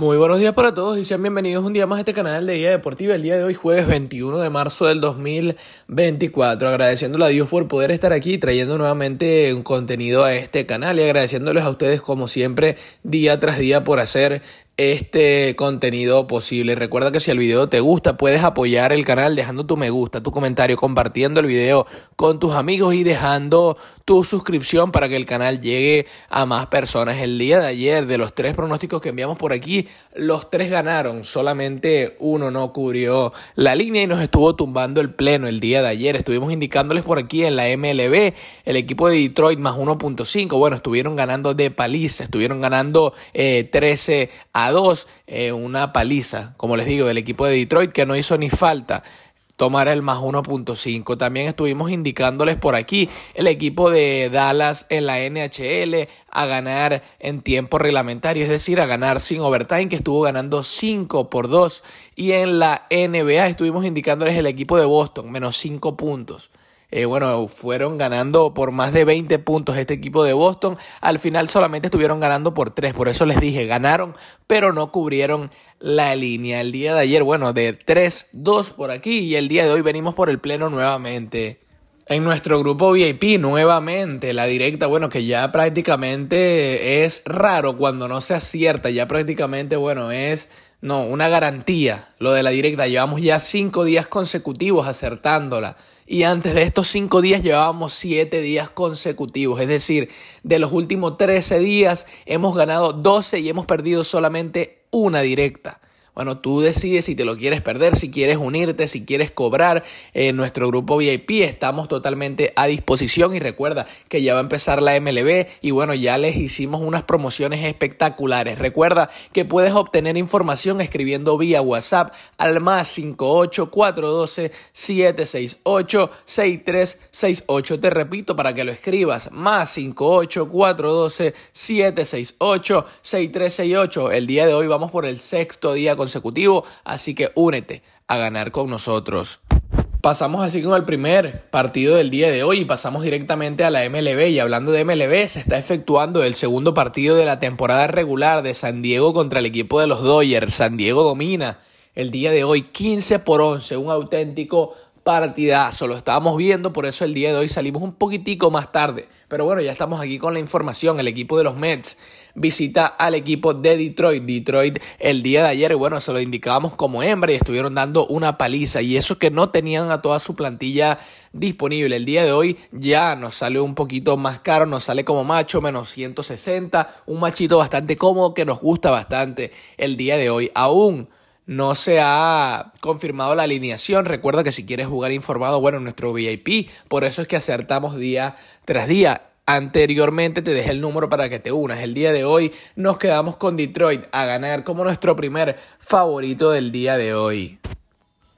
Muy buenos días para todos y sean bienvenidos un día más a este canal de Guía Deportiva. El día de hoy, jueves 21 de marzo del 2024. Agradeciéndole a Dios por poder estar aquí trayendo nuevamente un contenido a este canal y agradeciéndoles a ustedes, como siempre, día tras día por hacer este contenido posible. Recuerda que si el video te gusta, puedes apoyar el canal dejando tu me gusta, tu comentario, compartiendo el video con tus amigos y dejando tu suscripción para que el canal llegue a más personas. El día de ayer, de los tres pronósticos que enviamos por aquí, los tres ganaron. Solamente uno no cubrió la línea y nos estuvo tumbando el pleno el día de ayer. Estuvimos indicándoles por aquí en la MLB, el equipo de Detroit más 1.5. Bueno, estuvieron ganando de paliza, estuvieron ganando 13 eh, a dos eh, una paliza, como les digo, del equipo de Detroit que no hizo ni falta tomar el más 1.5. También estuvimos indicándoles por aquí el equipo de Dallas en la NHL a ganar en tiempo reglamentario, es decir, a ganar sin overtime, que estuvo ganando 5 por 2. Y en la NBA estuvimos indicándoles el equipo de Boston, menos 5 puntos. Eh, bueno, fueron ganando por más de 20 puntos este equipo de Boston. Al final solamente estuvieron ganando por 3, por eso les dije, ganaron, pero no cubrieron la línea. El día de ayer, bueno, de 3, 2 por aquí y el día de hoy venimos por el pleno nuevamente. En nuestro grupo VIP, nuevamente, la directa, bueno, que ya prácticamente es raro cuando no se acierta, ya prácticamente, bueno, es no, una garantía, lo de la directa. Llevamos ya cinco días consecutivos acertándola. Y antes de estos cinco días llevábamos siete días consecutivos. Es decir, de los últimos trece días hemos ganado doce y hemos perdido solamente una directa. Bueno, tú decides si te lo quieres perder, si quieres unirte, si quieres cobrar. En nuestro grupo VIP estamos totalmente a disposición y recuerda que ya va a empezar la MLB y bueno, ya les hicimos unas promociones espectaculares. Recuerda que puedes obtener información escribiendo vía WhatsApp al más 58412 768 6368. Te repito para que lo escribas más 58412 768 6368. El día de hoy vamos por el sexto día con consecutivo, así que únete a ganar con nosotros. Pasamos así con el primer partido del día de hoy y pasamos directamente a la MLB. Y hablando de MLB, se está efectuando el segundo partido de la temporada regular de San Diego contra el equipo de los Dodgers. San Diego domina el día de hoy 15 por 11, un auténtico partidazo, lo estábamos viendo, por eso el día de hoy salimos un poquitico más tarde. Pero bueno, ya estamos aquí con la información. El equipo de los Mets visita al equipo de Detroit. Detroit el día de ayer, bueno, se lo indicábamos como hembra y estuvieron dando una paliza. Y eso que no tenían a toda su plantilla disponible. El día de hoy ya nos sale un poquito más caro, nos sale como macho, menos 160. Un machito bastante cómodo que nos gusta bastante el día de hoy. Aún no se ha confirmado la alineación. Recuerda que si quieres jugar informado, bueno, nuestro VIP. Por eso es que acertamos día tras día. Anteriormente te dejé el número para que te unas. El día de hoy nos quedamos con Detroit a ganar como nuestro primer favorito del día de hoy.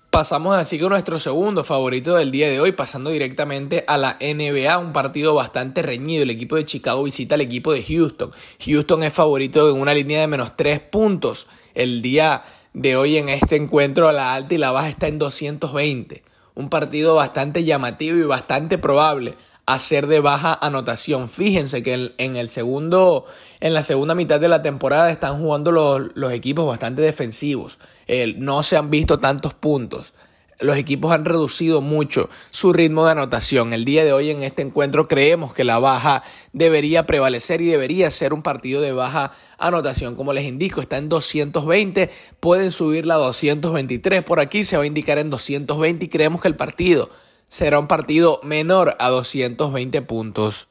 Pasamos así con nuestro segundo favorito del día de hoy, pasando directamente a la NBA, un partido bastante reñido. El equipo de Chicago visita al equipo de Houston. Houston es favorito en una línea de menos 3 puntos. El día de hoy en este encuentro a la alta y la baja está en 220. Un partido bastante llamativo y bastante probable a ser de baja anotación. Fíjense que en el segundo, en la segunda mitad de la temporada están jugando los, equipos bastante defensivos. Eh, no se han visto tantos puntos los equipos han reducido mucho su ritmo de anotación. El día de hoy en este encuentro creemos que la baja debería prevalecer y debería ser un partido de baja anotación. Como les indico, está en 220, pueden subirla a 223, por aquí se va a indicar en 220 y creemos que el partido será un partido menor a 220 puntos.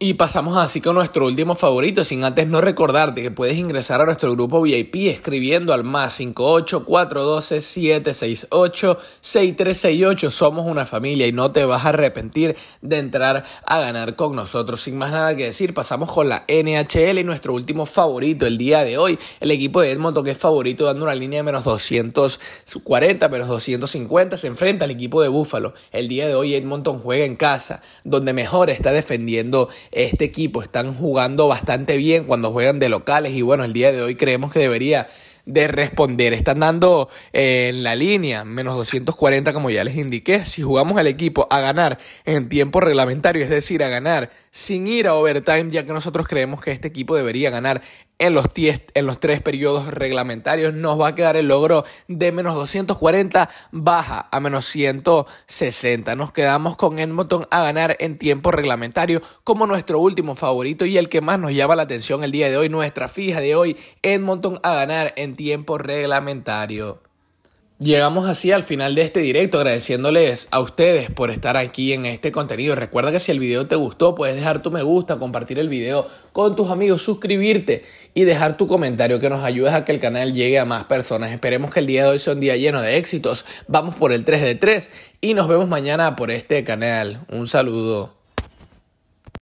Y pasamos así con nuestro último favorito, sin antes no recordarte que puedes ingresar a nuestro grupo VIP escribiendo al más 58 768 Somos una familia y no te vas a arrepentir de entrar a ganar con nosotros. Sin más nada que decir, pasamos con la NHL y nuestro último favorito el día de hoy, el equipo de Edmonton que es favorito dando una línea de menos 240, menos 250, se enfrenta al equipo de Búfalo. El día de hoy Edmonton juega en casa, donde mejor está defendiendo este equipo. Están jugando bastante bien cuando juegan de locales y bueno, el día de hoy creemos que debería de responder. Están dando eh, en la línea menos 240, como ya les indiqué. Si jugamos al equipo a ganar en tiempo reglamentario, es decir, a ganar sin ir a overtime, ya que nosotros creemos que este equipo debería ganar en los, en los tres periodos reglamentarios, nos va a quedar el logro de menos 240, baja a menos 160. Nos quedamos con Edmonton a ganar en tiempo reglamentario como nuestro último favorito y el que más nos llama la atención el día de hoy, nuestra fija de hoy, Edmonton a ganar en tiempo reglamentario. Llegamos así al final de este directo agradeciéndoles a ustedes por estar aquí en este contenido. Recuerda que si el video te gustó puedes dejar tu me gusta, compartir el video con tus amigos, suscribirte y dejar tu comentario que nos ayudes a que el canal llegue a más personas. Esperemos que el día de hoy sea un día lleno de éxitos. Vamos por el 3 de 3 y nos vemos mañana por este canal. Un saludo.